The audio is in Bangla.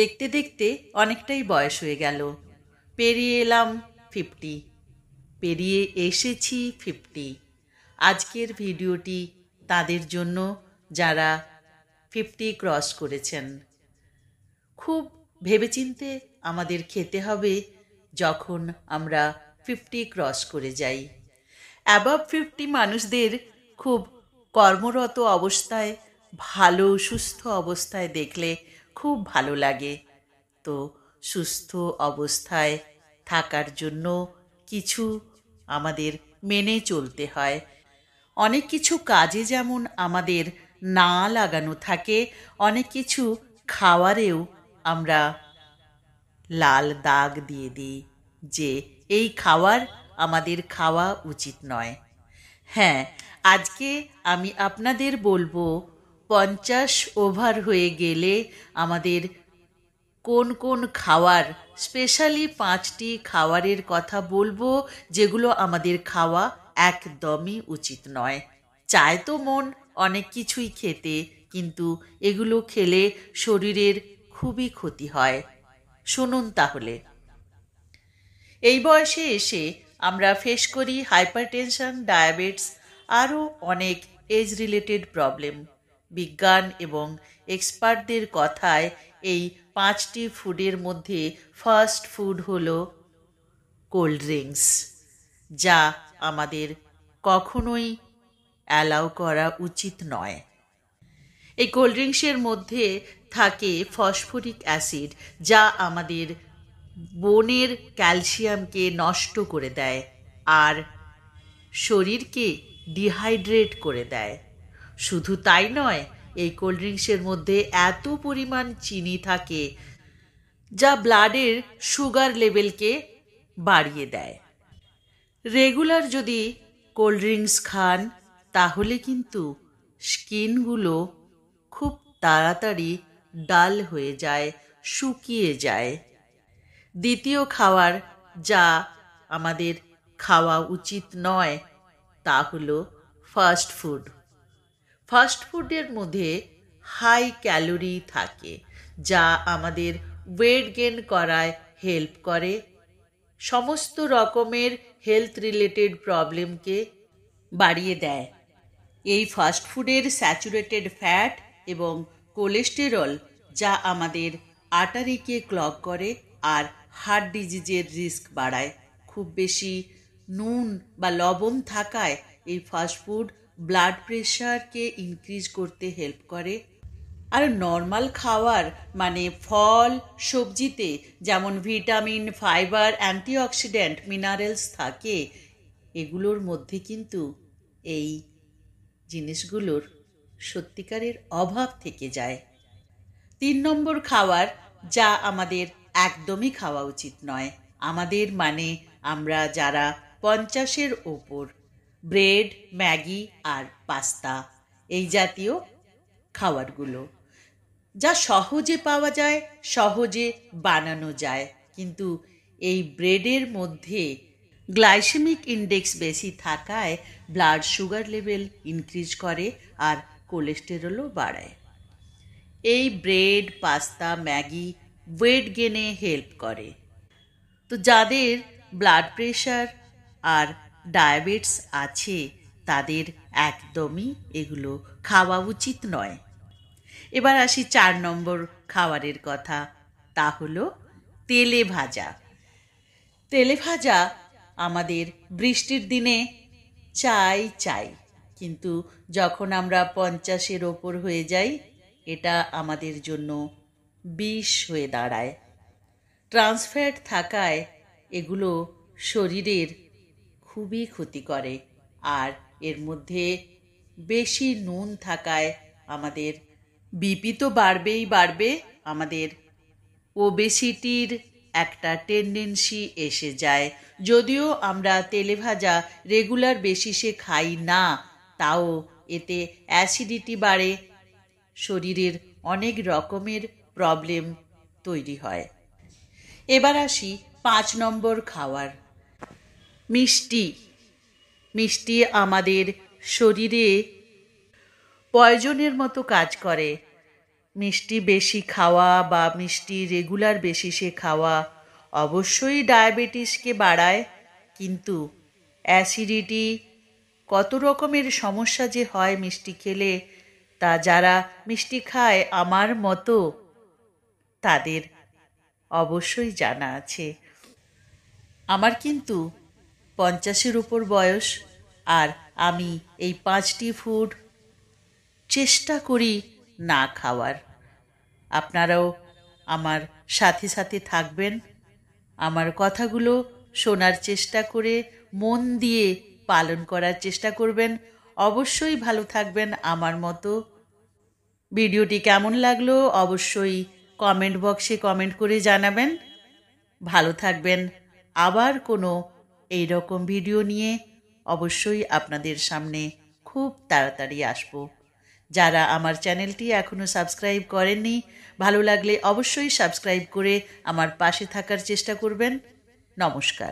দেখতে দেখতে অনেকটাই বয়স হয়ে গেল পেরিয়ে এলাম ফিফটি পেরিয়ে এসেছি ফিফটি আজকের ভিডিওটি তাদের জন্য যারা ফিফটি ক্রস করেছেন খুব ভেবেচিন্তে আমাদের খেতে হবে যখন আমরা ফিফটি ক্রস করে যাই অ্যাবভ ফিফটি মানুষদের খুব কর্মরত অবস্থায় ভালো সুস্থ অবস্থায় দেখলে খুব ভালো লাগে তো সুস্থ অবস্থায় থাকার জন্য কিছু আমাদের মেনে চলতে হয় অনেক কিছু কাজে যেমন আমাদের না লাগানো থাকে অনেক কিছু খাওয়ারেও আমরা লাল দাগ দিয়ে দিই যে এই খাওয়ার আমাদের খাওয়া উচিত নয় হ্যাঁ আজকে আমি আপনাদের বলবো পঞ্চাশ ওভার হয়ে গেলে আমাদের কোন কোন খাওয়ার স্পেশালি পাঁচটি খাওয়ারের কথা বলবো যেগুলো আমাদের খাওয়া একদমই উচিত নয় চায় তো মন অনেক কিছুই খেতে কিন্তু এগুলো খেলে শরীরের খুবই ক্ষতি হয় শুনুন তাহলে এই বয়সে এসে আমরা ফেস করি হাইপারটেনশন ডায়াবেটস আরও অনেক এজ রিলেটেড প্রবলেম বিজ্ঞান এবং এক্সপার্টদের কথায় এই পাঁচটি ফুডের মধ্যে ফার্স্ট ফুড হল কোল্ড ড্রিঙ্কস যা আমাদের কখনোই অ্যালাউ করা উচিত নয় এই কোল্ড ড্রিঙ্কসের মধ্যে থাকে ফসফরিক অ্যাসিড যা আমাদের বনের ক্যালসিয়ামকে নষ্ট করে দেয় আর শরীরকে ডিহাইড্রেট করে দেয় শুধু তাই নয় এই কোল্ড ড্রিঙ্কসের মধ্যে এত পরিমাণ চিনি থাকে যা ব্লাডের সুগার লেভেলকে বাড়িয়ে দেয় রেগুলার যদি কোল্ড ড্রিঙ্কস খান তাহলে কিন্তু স্কিনগুলো খুব তাড়াতাড়ি ডাল হয়ে যায় শুকিয়ে যায় দ্বিতীয় খাবার যা আমাদের খাওয়া উচিত নয় তা হলো ফাস্ট ফুড ফাস্টফুডের মধ্যে হাই ক্যালোরি থাকে যা আমাদের ওয়েট গেন করায় হেল্প করে সমস্ত রকমের হেলথ রিলেটেড প্রবলেমকে বাড়িয়ে দেয় এই ফাস্টফুডের স্যাচুরেটেড ফ্যাট এবং কোলেস্টেরল যা আমাদের আটারিকে ক্লগ করে আর হার্ট ডিজিজের রিস্ক বাড়ায় খুব বেশি নুন বা লবণ থাকায় এই ফাস্টফুড ব্লাড প্রেশারকে ইনক্রিজ করতে হেল্প করে আর নর্মাল খাওয়ার মানে ফল সবজিতে যেমন ভিটামিন ফাইবার অ্যান্টিঅক্সিডেন্ট মিনারেলস থাকে এগুলোর মধ্যে কিন্তু এই জিনিসগুলোর সত্যিকারের অভাব থেকে যায় তিন নম্বর খাওয়ার যা আমাদের একদমই খাওয়া উচিত নয় আমাদের মানে আমরা যারা পঞ্চাশের ওপর ব্রেড ম্যাগি আর পাস্তা এই জাতীয় খাবারগুলো যা সহজে পাওয়া যায় সহজে বানানো যায় কিন্তু এই ব্রেডের মধ্যে গ্লাইসেমিক ইন্ডেক্স বেশি থাকায় ব্লাড সুগার লেভেল ইনক্রিজ করে আর কোলেস্টেরলও বাড়ায় এই ব্রেড পাস্তা ম্যাগি ওয়েট গেনে হেল্প করে তো যাদের ব্লাড প্রেশার আর ডায়াবেটস আছে তাদের একদমই এগুলো খাওয়া উচিত নয় এবার আসি চার নম্বর খাবারের কথা তা হলো তেলে ভাজা তেলে ভাজা আমাদের বৃষ্টির দিনে চাই চাই কিন্তু যখন আমরা পঞ্চাশের ওপর হয়ে যাই এটা আমাদের জন্য বিষ হয়ে দাঁড়ায় ট্রান্সফ্যাট থাকায় এগুলো শরীরের খুবই ক্ষতি করে আর এর মধ্যে বেশি নুন থাকায় আমাদের বিপি তো বাড়বেই বাড়বে আমাদের ওবেসিটির একটা টেন্ডেন্সি এসে যায় যদিও আমরা তেলে ভাজা রেগুলার বেসিসে খাই না তাও এতে অ্যাসিডিটি বাড়ে শরীরের অনেক রকমের প্রবলেম তৈরি হয় এবার আসি পাঁচ নম্বর খাওয়ার মিষ্টি মিষ্টি আমাদের শরীরে প্রয়োজনের মতো কাজ করে মিষ্টি বেশি খাওয়া বা মিষ্টি রেগুলার বেসিসে খাওয়া অবশ্যই ডায়াবেটিসকে বাড়ায় কিন্তু অ্যাসিডিটি কত রকমের সমস্যা যে হয় মিষ্টি খেলে তা যারা মিষ্টি খায় আমার মতো তাদের অবশ্যই জানা আছে আমার কিন্তু পঞ্চাশের উপর বয়স আর আমি এই পাঁচটি ফুড চেষ্টা করি না খাওয়ার আপনারাও আমার সাথে সাথে থাকবেন আমার কথাগুলো শোনার চেষ্টা করে মন দিয়ে পালন করার চেষ্টা করবেন অবশ্যই ভালো থাকবেন আমার মতো ভিডিওটি কেমন লাগলো অবশ্যই কমেন্ট বক্সে কমেন্ট করে জানাবেন ভালো থাকবেন আবার কোনো এই রকম ভিডিও নিয়ে অবশ্যই আপনাদের সামনে খুব তাড়াতাড়ি আসব যারা আমার চ্যানেলটি এখনও সাবস্ক্রাইব করেননি ভালো লাগলে অবশ্যই সাবস্ক্রাইব করে আমার পাশে থাকার চেষ্টা করবেন নমস্কার